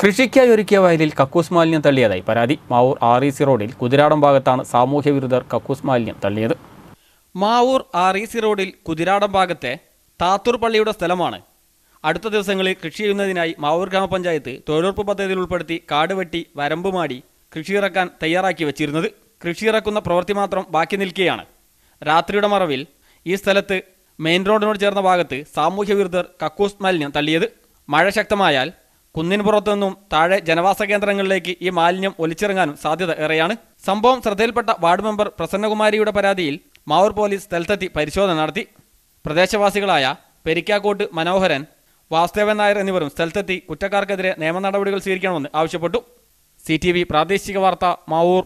കൃഷിക്കായി ഒരുക്കിയ വയലിൽ കക്കൂസ് മാലിന്യം തള്ളിയതായി പരാതി Mavoor R E e C റോഡിൽ കുതിരാടം ഭാഗത്താണ് സാമൂഹ്യ വിരുദ്ധർ കക്കൂസ് മാലിന്യം തള്ളിയത് Mavoor R E e C റോഡിൽ കുതിരാടം ഭാഗത്തെ താത്തൂർ പള്ളിയുടെ സ്ഥലമാണ് അടുത്ത ദിവസങ്ങളിൽ കൃഷി ചെയ്യുന്നതിനായി മാവൂർ ഗ്രാമപഞ്ചായത്ത് തൊഴിലുറപ്പ് പദ്ധതിയിൽ ഉൾപ്പെടുത്തി കാട് വെട്ടി കൃഷിയിറക്കാൻ തയ്യാറാക്കി വച്ചിരുന്നത് കൃഷിയിറക്കുന്ന പ്രവൃത്തി മാത്രം ബാക്കി നിൽക്കുകയാണ് രാത്രിയുടെ മറവിൽ ഈ സ്ഥലത്ത് മെയിൻ റോഡിനോട് ചേർന്ന ഭാഗത്ത് സാമൂഹ്യ വിരുദ്ധർ കക്കൂസ് മാലിന്യം തള്ളിയത് മഴ ശക്തമായാൽ കുന്നിൻപുറത്തു നിന്നും താഴെ ജനവാസ കേന്ദ്രങ്ങളിലേക്ക് ഈ മാലിന്യം ഒലിച്ചിറങ്ങാനും സാധ്യത ഏറെയാണ് സംഭവം ശ്രദ്ധയിൽപ്പെട്ട വാർഡ് മെമ്പർ പ്രസന്നകുമാരിയുടെ പരാതിയിൽ മാവൂർ പോലീസ് സ്ഥലത്തെത്തി പരിശോധന നടത്തി പ്രദേശവാസികളായ പെരിക്കാക്കോട്ട് മനോഹരൻ വാസുദേവൻ നായർ എന്നിവരും സ്ഥലത്തെത്തി കുറ്റക്കാർക്കെതിരെ നിയമ നടപടികൾ സ്വീകരിക്കണമെന്ന് ആവശ്യപ്പെട്ടു സി പ്രാദേശിക വാർത്ത മാവൂർ